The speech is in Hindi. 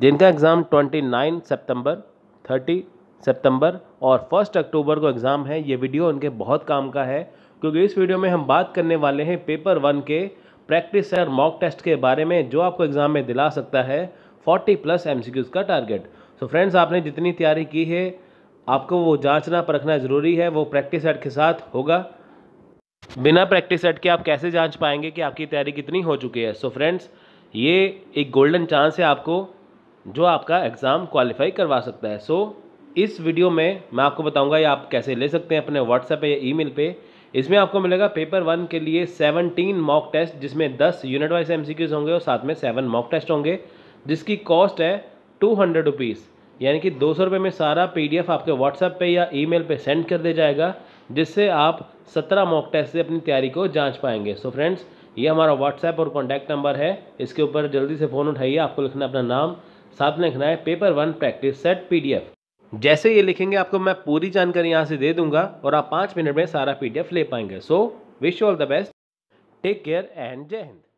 जिनका एग्ज़ाम 29 सितंबर 30 सितंबर और 1 अक्टूबर को एग्ज़ाम है ये वीडियो उनके बहुत काम का है क्योंकि इस वीडियो में हम बात करने वाले हैं पेपर वन के प्रैक्टिस और मॉक टेस्ट के बारे में जो आपको एग्ज़ाम में दिला सकता है 40 प्लस एम का टारगेट सो so फ्रेंड्स आपने जितनी तैयारी की है आपको वो जाँचना परखना ज़रूरी है वो प्रैक्टिस सेट के साथ होगा बिना प्रैक्टिस सेट के आप कैसे जांच पाएंगे कि आपकी तैयारी कितनी हो चुकी है सो so फ्रेंड्स ये एक गोल्डन चांस है आपको जो आपका एग्ज़ाम क्वालिफाई करवा सकता है सो so, इस वीडियो में मैं आपको बताऊंगा ये आप कैसे ले सकते हैं अपने व्हाट्सएप या ईमेल पे इसमें आपको मिलेगा पेपर वन के लिए सेवनटीन मॉक टेस्ट जिसमें दस यूनिट वाइज एम होंगे और साथ में सेवन मॉक टेस्ट होंगे जिसकी कॉस्ट है टू हंड्रेड रुपीज़ यानी कि दो सौ रुपये में सारा पी आपके व्हाट्सएप पर या ई पे सेंड कर दिया जाएगा जिससे आप सत्रह मॉक टेस्ट से अपनी तैयारी को जाँच पाएंगे सो so फ्रेंड्स ये हमारा व्हाट्सएप और कॉन्टैक्ट नंबर है इसके ऊपर जल्दी से फ़ोन उठाइए आपको लिखना अपना नाम साथ में लिखना है paper one practice set PDF जैसे ये लिखेंगे आपको मैं पूरी जानकारी यहाँ से दे दूंगा और आप पाँच मिनट में सारा पीडीएफ ले पाएंगे so wish you all the best take care and जय हिंद